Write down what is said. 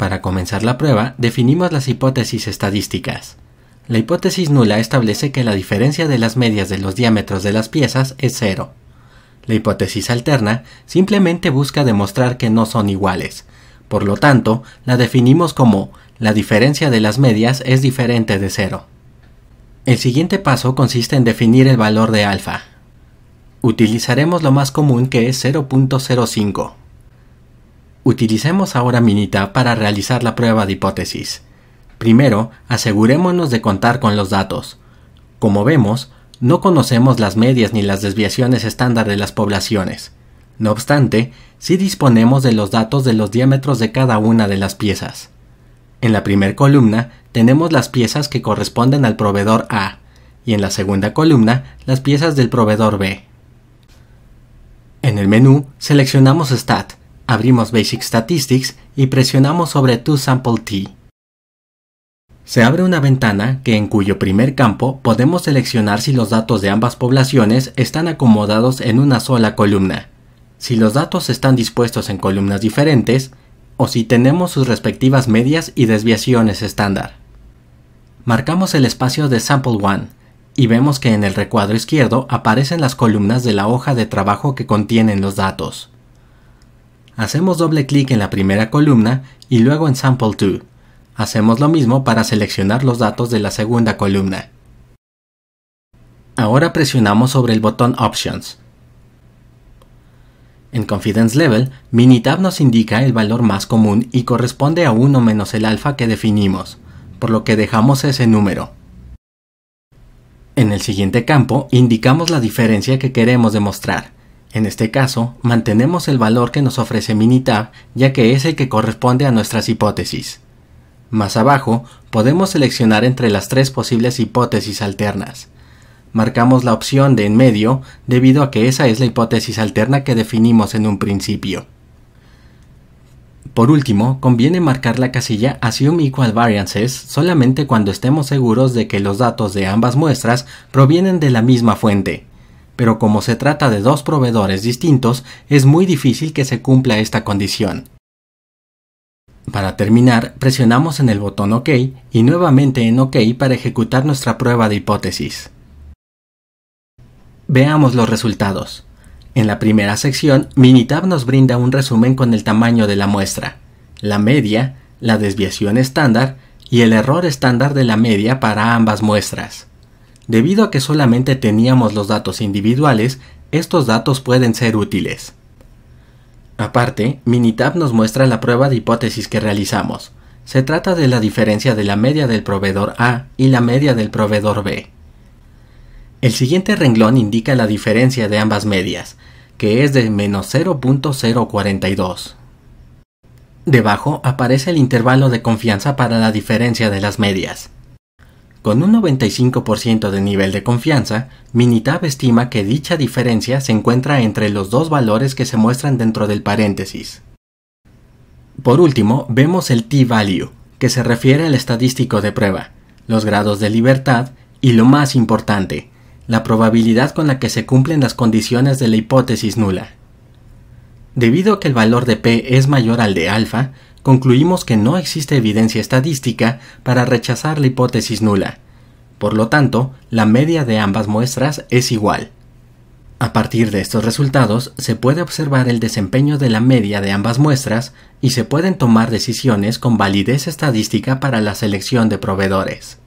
Para comenzar la prueba, definimos las hipótesis estadísticas. La hipótesis nula establece que la diferencia de las medias de los diámetros de las piezas es cero. La hipótesis alterna simplemente busca demostrar que no son iguales. Por lo tanto, la definimos como la diferencia de las medias es diferente de cero. El siguiente paso consiste en definir el valor de alfa. Utilizaremos lo más común que es 0.05. Utilicemos ahora Minita para realizar la prueba de hipótesis. Primero, asegurémonos de contar con los datos. Como vemos, no conocemos las medias ni las desviaciones estándar de las poblaciones. No obstante, sí disponemos de los datos de los diámetros de cada una de las piezas. En la primera columna tenemos las piezas que corresponden al proveedor A y en la segunda columna las piezas del proveedor B. En el menú seleccionamos Stat Abrimos Basic Statistics y presionamos sobre Sample T. Se abre una ventana que en cuyo primer campo podemos seleccionar si los datos de ambas poblaciones están acomodados en una sola columna, si los datos están dispuestos en columnas diferentes o si tenemos sus respectivas medias y desviaciones estándar. Marcamos el espacio de Sample 1 y vemos que en el recuadro izquierdo aparecen las columnas de la hoja de trabajo que contienen los datos. Hacemos doble clic en la primera columna y luego en Sample 2. Hacemos lo mismo para seleccionar los datos de la segunda columna. Ahora presionamos sobre el botón Options. En Confidence Level, Minitab nos indica el valor más común y corresponde a 1 menos el alfa que definimos, por lo que dejamos ese número. En el siguiente campo, indicamos la diferencia que queremos demostrar. En este caso, mantenemos el valor que nos ofrece Minitab ya que es el que corresponde a nuestras hipótesis. Más abajo, podemos seleccionar entre las tres posibles hipótesis alternas. Marcamos la opción de en medio debido a que esa es la hipótesis alterna que definimos en un principio. Por último, conviene marcar la casilla Assume Equal Variances solamente cuando estemos seguros de que los datos de ambas muestras provienen de la misma fuente pero como se trata de dos proveedores distintos, es muy difícil que se cumpla esta condición. Para terminar, presionamos en el botón OK y nuevamente en OK para ejecutar nuestra prueba de hipótesis. Veamos los resultados. En la primera sección, Minitab nos brinda un resumen con el tamaño de la muestra, la media, la desviación estándar y el error estándar de la media para ambas muestras. Debido a que solamente teníamos los datos individuales, estos datos pueden ser útiles. Aparte, Minitab nos muestra la prueba de hipótesis que realizamos. Se trata de la diferencia de la media del proveedor A y la media del proveedor B. El siguiente renglón indica la diferencia de ambas medias, que es de menos 0.042. Debajo aparece el intervalo de confianza para la diferencia de las medias. Con un 95% de nivel de confianza, Minitab estima que dicha diferencia se encuentra entre los dos valores que se muestran dentro del paréntesis. Por último, vemos el t-value, que se refiere al estadístico de prueba, los grados de libertad y lo más importante, la probabilidad con la que se cumplen las condiciones de la hipótesis nula. Debido a que el valor de P es mayor al de alfa, concluimos que no existe evidencia estadística para rechazar la hipótesis nula. Por lo tanto, la media de ambas muestras es igual. A partir de estos resultados, se puede observar el desempeño de la media de ambas muestras y se pueden tomar decisiones con validez estadística para la selección de proveedores.